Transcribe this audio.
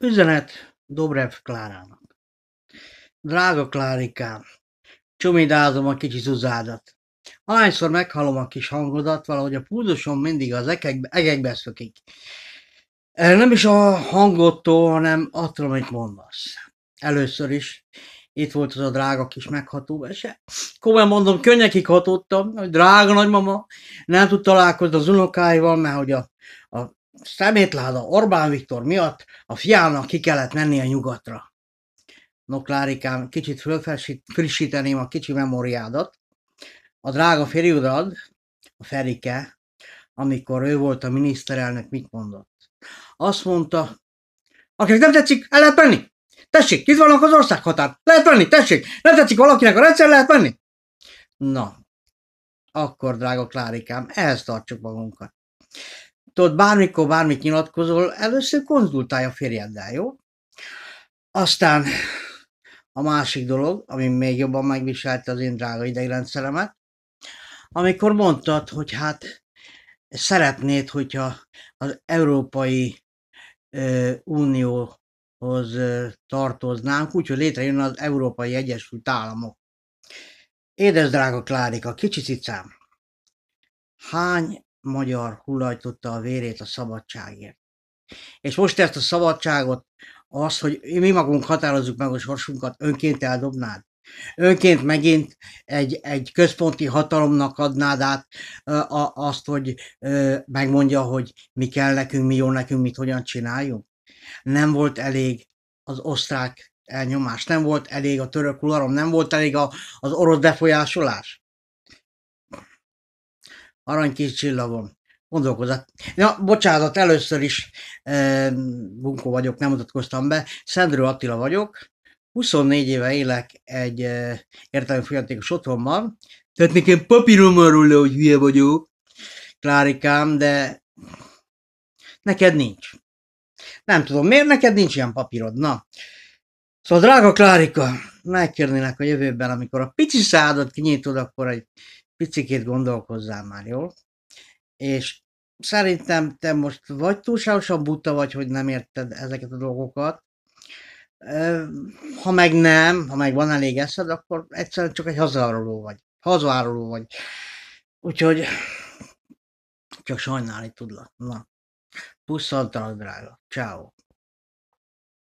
Üzenet Dobrev Klárának. Drága Klárikám, csomidázom a kicsi zuzádat. Ahányszor meghalom a kis hangodat, valahogy a púzusom mindig az egekbe, egekbe szökik. Nem is a hangodtól, hanem attól, amit mondasz. Először is itt volt az a drága kis megható vese. Komolyan mondom, könnyekig hatottam, hogy drága nagymama nem tud találkozni az unokáival, mert hogy a, a szemétláda Orbán Viktor miatt a fiának ki kellett menni a nyugatra. No, Klárikám, kicsit frissíteném a kicsi memóriádat. A drága Feriudad a Ferike, amikor ő volt a miniszterelnök, mit mondott? Azt mondta, akinek nem tetszik, el lehet menni. Tessék, itt vannak az országhatár. Lehet menni, tessék. Nem tetszik valakinek a rendszer, lehet menni. Na, akkor, drága Klárikám, ehhez tartsuk magunkat tudod, bármikor bármit nyilatkozol, először konzultálj a férjeddel, jó? Aztán a másik dolog, ami még jobban megviselte az én drága idegrendszeremet, amikor mondtad, hogy hát szeretnéd, hogyha az Európai ö, Unióhoz ö, tartoznánk, úgyhogy létrejön az Európai Egyesült Államok. Édes drága Klárika, kicsit cicám, hány magyar hullajtotta a vérét a szabadságért. És most ezt a szabadságot, az, hogy mi magunk határozzuk meg a sorsunkat, önként eldobnád. Önként megint egy, egy központi hatalomnak adnád át a, azt, hogy ö, megmondja, hogy mi kell nekünk, mi jó nekünk, mit hogyan csináljunk. Nem volt elég az osztrák elnyomás, nem volt elég a török uralom, nem volt elég a, az orosz befolyásolás aranykis csillagom, gondolkozat. Ja, bocsánat, először is e, bunkó vagyok, nem mutatkoztam be. Szendrő Attila vagyok. 24 éve élek egy e, értelmi folyatékos otthonban. Tehát nekem papírom arról le, hogy hülye vagyok, Klárikám, de neked nincs. Nem tudom, miért neked nincs ilyen papírod? Na, Szóval, drága Klárika, megkérnélek a jövőben, amikor a pici szádat kinyitod, akkor egy picikét gondolkozzál már, jó? És szerintem te most vagy túlságosan buta vagy, hogy nem érted ezeket a dolgokat, ha meg nem, ha meg van elég eszed, akkor egyszerűen csak egy hazáruló vagy. Hazáruló vagy. Úgyhogy csak sajnálni tudlak. Na, pusszantalak, drága. Ciao.